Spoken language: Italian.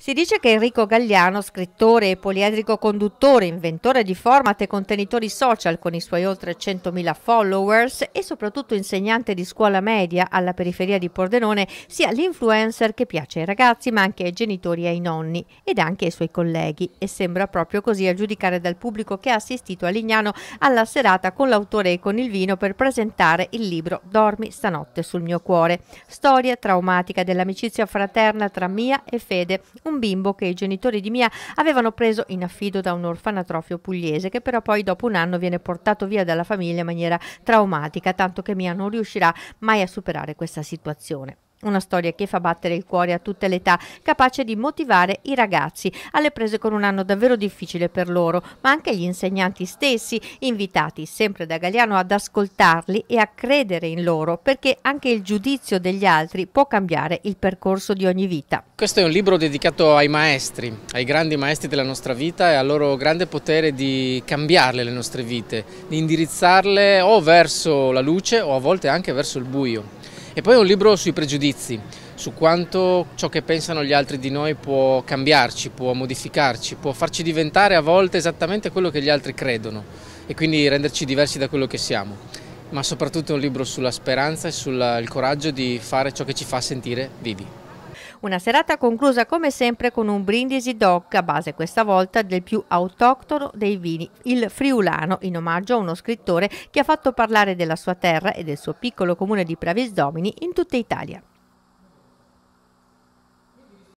Si dice che Enrico Gagliano, scrittore e poliedrico conduttore, inventore di format e contenitori social con i suoi oltre 100.000 followers e soprattutto insegnante di scuola media alla periferia di Pordenone, sia l'influencer che piace ai ragazzi ma anche ai genitori e ai nonni ed anche ai suoi colleghi. E sembra proprio così a giudicare dal pubblico che ha assistito a Lignano alla serata con l'autore e con il vino per presentare il libro Dormi stanotte sul mio cuore, storia traumatica dell'amicizia fraterna tra Mia e Fede, un bimbo che i genitori di Mia avevano preso in affido da un orfanatrofio pugliese che però poi dopo un anno viene portato via dalla famiglia in maniera traumatica, tanto che Mia non riuscirà mai a superare questa situazione. Una storia che fa battere il cuore a tutte le età, capace di motivare i ragazzi, alle prese con un anno davvero difficile per loro, ma anche gli insegnanti stessi, invitati sempre da Galeano ad ascoltarli e a credere in loro, perché anche il giudizio degli altri può cambiare il percorso di ogni vita. Questo è un libro dedicato ai maestri, ai grandi maestri della nostra vita e al loro grande potere di cambiarle le nostre vite, di indirizzarle o verso la luce o a volte anche verso il buio. E poi è un libro sui pregiudizi, su quanto ciò che pensano gli altri di noi può cambiarci, può modificarci, può farci diventare a volte esattamente quello che gli altri credono e quindi renderci diversi da quello che siamo. Ma soprattutto è un libro sulla speranza e sul coraggio di fare ciò che ci fa sentire vivi. Una serata conclusa come sempre con un brindisi doc a base questa volta del più autoctono dei vini, il friulano, in omaggio a uno scrittore che ha fatto parlare della sua terra e del suo piccolo comune di Pravis Domini in tutta Italia.